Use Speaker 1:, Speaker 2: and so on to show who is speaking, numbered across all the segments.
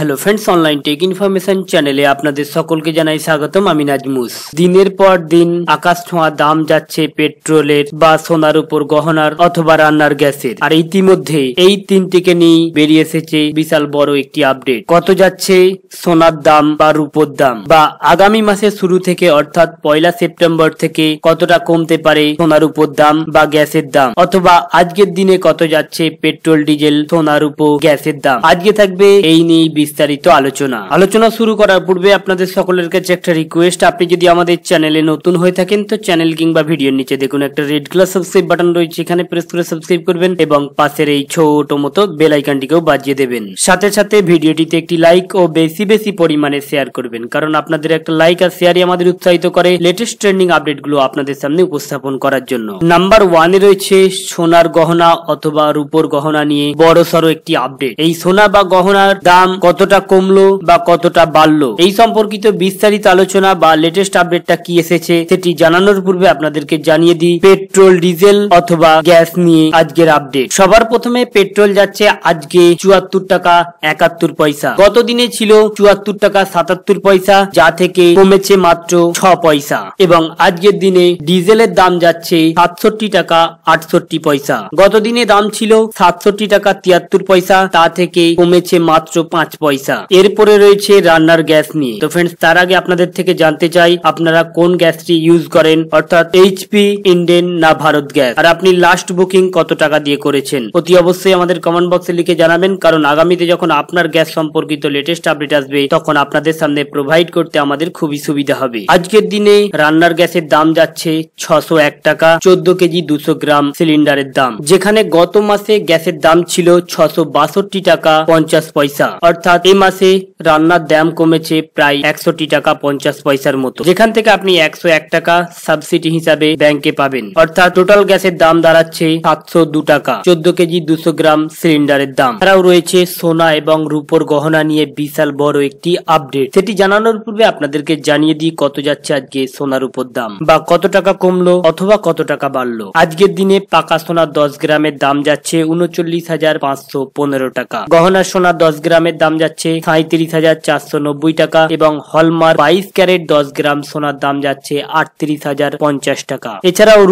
Speaker 1: Hello friends online tech information চ্যানেলে আপনাদের সকলকে জানাই স্বাগতম আমি নাজমুস দিনের পর দিন আকাশ ছোঁয়া দাম যাচ্ছে পেট্রোলের বা সোনার উপর গহনার অথবা রান্নার গ্যাসের আর ইতিমধ্যে এই তিনটিকে নিয়ে বেরিয়ে এসেছে বিশাল বড় একটি আপডেট কত যাচ্ছে সোনার দাম বা রূপোর দাম বা আগামী মাসে শুরু থেকে অর্থাৎ পয়লা সেপ্টেম্বর থেকে কতটা কমতে পারে সোনার উপর দাম বা গ্যাসের দাম অথবা আজকের দিনে কত যাচ্ছে পেট্রোল ডিজেল সোনার উপর গ্যাসের দাম আজকে থাকবে এই নিয়ে বিস্তারিত আলোচনা আলোচনা শুরু করার পূর্বে আপনাদের সকলের কাছে একটা রিকোয়েস্ট আপনি যদি আমাদের চ্যানেলে নতুন হয়ে থাকেন তো চ্যানেল কিংবা ভিডিওর নিচে দেখুন একটা রেড কালার সাবস্ক্রাইব বাটন রয়েছে এখানে প্রেস করে সাবস্ক্রাইব করবেন এবং পাশের এই ছোট মতো বেল আইকনটিকেও বাজিয়ে দেবেন সাথে সাথে ভিডিওটিতে একটি লাইক ও বেশি বেশি পরিমাণে শেয়ার করবেন কারণ আপনাদের একটা লাইক আর শেয়ারই আমাদের উৎসাহিত করে লেটেস্ট ট্রেন্ডিং আপডেট গুলো আপনাদের সামনে উপস্থাপন করার জন্য নাম্বার ওয়ানে রয়েছে সোনার গহনা অথবা রূপোর গহনা নিয়ে বড় সড়ো একটি আপডেট এই সোনা বা গহনার দাম কত কতটা কমলো বা কতটা বাড়লো এই সম্পর্কিত বিস্তারিত আলোচনা বা লেটেস্ট আপডেটটা কি এসেছে সেটি জানানোর পূর্বে আপনাদেরকে জানিয়ে দিই পেট্রোল ডিজেল অথবা গ্যাস নিয়ে আজকের আপডেট সবার প্রথমে পেট্রোল যাচ্ছে আজকে চুয়াত্তর টাকা একাত্তর পয়সা গত ছিল চুয়াত্তর টাকা সাতাত্তর পয়সা যা থেকে কমেছে মাত্র ছ পয়সা এবং আজকের দিনে ডিজেলের দাম যাচ্ছে সাতষট্টি টাকা আটষট্টি পয়সা গতদিনে দাম ছিল সাতষট্টি টাকা তিয়াত্তর পয়সা তা থেকে কমেছে মাত্র পাঁচ পয়সা এরপরে রয়েছে রান্নার গ্যাস নিয়ে তো ফ্রেন্ডস তার আগে আপনাদের থেকে জানতে চাই আপনারা কোন গ্যাসটি ইউজ করেন অর্থাৎ এইচপি ইন্ডেন না ভারত গ্যাস আর আপনি লাস্ট বুকিং কত টাকা দিয়ে করেছেন অতি অবশ্যই আমাদের কমেন্ট বক্সে লিখে জানাবেন কারণ আগামীতে যখন আপনার গ্যাস সম্পর্কিত লেটেস্ট আপডেট আসবে তখন আপনাদের সামনে প্রোভাইড করতে আমাদের খুবই সুবিধা হবে আজকের দিনে রান্নার গ্যাসের দাম যাচ্ছে ছশো এক টাকা চোদ্দ কেজি দুশো গ্রাম সিলিন্ডারের দাম যেখানে গত মাসে গ্যাসের দাম ছিল ছশো বাষট্টি টাকা পঞ্চাশ পয়সা অর্থাৎ অর্থাৎ এ মাসে রান্নার দাম কমেছে প্রায় একশোটি টাকা পঞ্চাশ পয়সার মতো যেখান থেকে আপনি একশো এক টাকা সাবসিডি হিসাবে ব্যাংকে পাবেন অর্থাৎ টোটাল গ্যাসের দাম দাঁড়াচ্ছে সাতশো দু টাকা চোদ্দ কেজি দুশো গ্রাম সিলিন্ডারের দাম তারাও রয়েছে সোনা এবং রূপর গহনা নিয়ে বিশাল বড় একটি আপডেট সেটি জানানোর পূর্বে আপনাদেরকে জানিয়ে দিই কত যাচ্ছে আজকে সোনার উপর দাম বা কত টাকা কমলো অথবা কত টাকা বাড়লো আজকের দিনে পাকা সোনা দশ গ্রামের দাম যাচ্ছে উনচল্লিশ হাজার পাঁচশো পনেরো টাকা গহনা সোনা দশ গ্রামের দাম যাচ্ছে যাচ্ছে সাঁত্রিশ হাজার চারশো নব্বই টাকা এবং হলমার্ক বাইশ ক্যারেট দশ গ্রাম সোনার দাম যাচ্ছে আটত্রিশ হাজার পঞ্চাশ টাকা এছাড়াও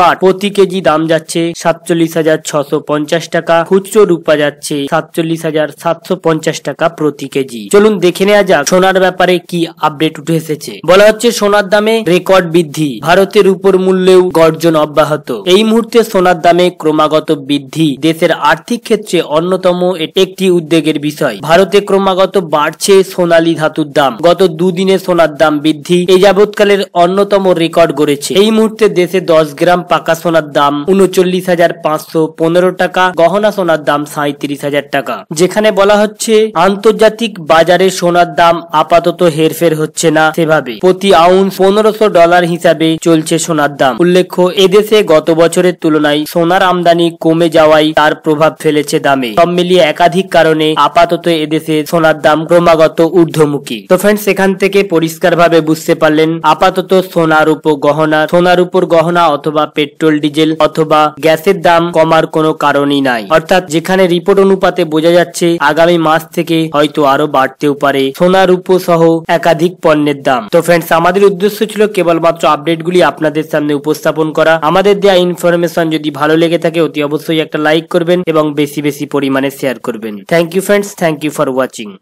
Speaker 1: বাট প্রতি কেজি দাম যাচ্ছে সাতচল্লিশ হাজার ছশো পঞ্চাশ টাকা খুচরো রূপা যাচ্ছে সাতচল্লিশ হাজার সাতশো পঞ্চাশ টাকা প্রতি কেজি চলুন দেখে নেওয়া যাক সোনার ব্যাপারে কি আপডেট উঠে এসেছে বলা হচ্ছে সোনার দামে রেকর্ড বৃদ্ধি ভারতের উপর মূল্যেও গর্জন অব্যাহত এই মুহূর্তে সোনার দামে ক্রমাগত বৃদ্ধি দেশের আর্থিক ক্ষেত্রে অন্যতম একটি উদ্বেগের বিষয় ভারত রাজ্যে ক্রমাগত বাড়ছে সোনালি ধাতুর দাম গত দুদিনে সোনার দাম বৃদ্ধি এই যাবৎকালের অন্যতম রেকর্ড গড়েছে এই মুহূর্তে দেশে দশ গ্রাম পাকা সোনার দাম উনচল্লিশ হাজার পাঁচশো পনেরো টাকা গহনা সোনার দাম সাঁত্রিশ হাজার টাকা যেখানে বলা হচ্ছে আন্তর্জাতিক বাজারে সোনার দাম আপাতত হেরফের হচ্ছে না সেভাবে প্রতি আউন্স পনেরোশো ডলার হিসাবে চলছে সোনার দাম উল্লেখ্য এদেশে গত বছরের তুলনায় সোনার আমদানি কমে যাওয়ায় তার প্রভাব ফেলেছে দামে সব মিলিয়ে একাধিক কারণে আপাতত এদেশে চলেছে সোনার দাম ক্রমাগত ঊর্ধ্বমুখী তো ফ্রেন্ডস এখান থেকে পরিষ্কার ভাবে বুঝতে পারলেন আপাতত সোনার উপর গহনা সোনার উপর গহনা অথবা পেট্রোল ডিজেল অথবা গ্যাসের দাম কমার কোনো কারণই নাই অর্থাৎ যেখানে রিপোর্ট অনুপাতে বোঝা যাচ্ছে আগামী মাস থেকে হয়তো আরো বাড়তেও পারে সোনার উপর সহ একাধিক পণ্যের দাম তো ফ্রেন্ডস আমাদের উদ্দেশ্য ছিল কেবলমাত্র আপডেট গুলি আপনাদের সামনে উপস্থাপন করা আমাদের দেওয়া ইনফরমেশন যদি ভালো লেগে থাকে অতি অবশ্যই একটা লাইক করবেন এবং বেশি বেশি পরিমাণে শেয়ার করবেন thank you friends thank you for watching.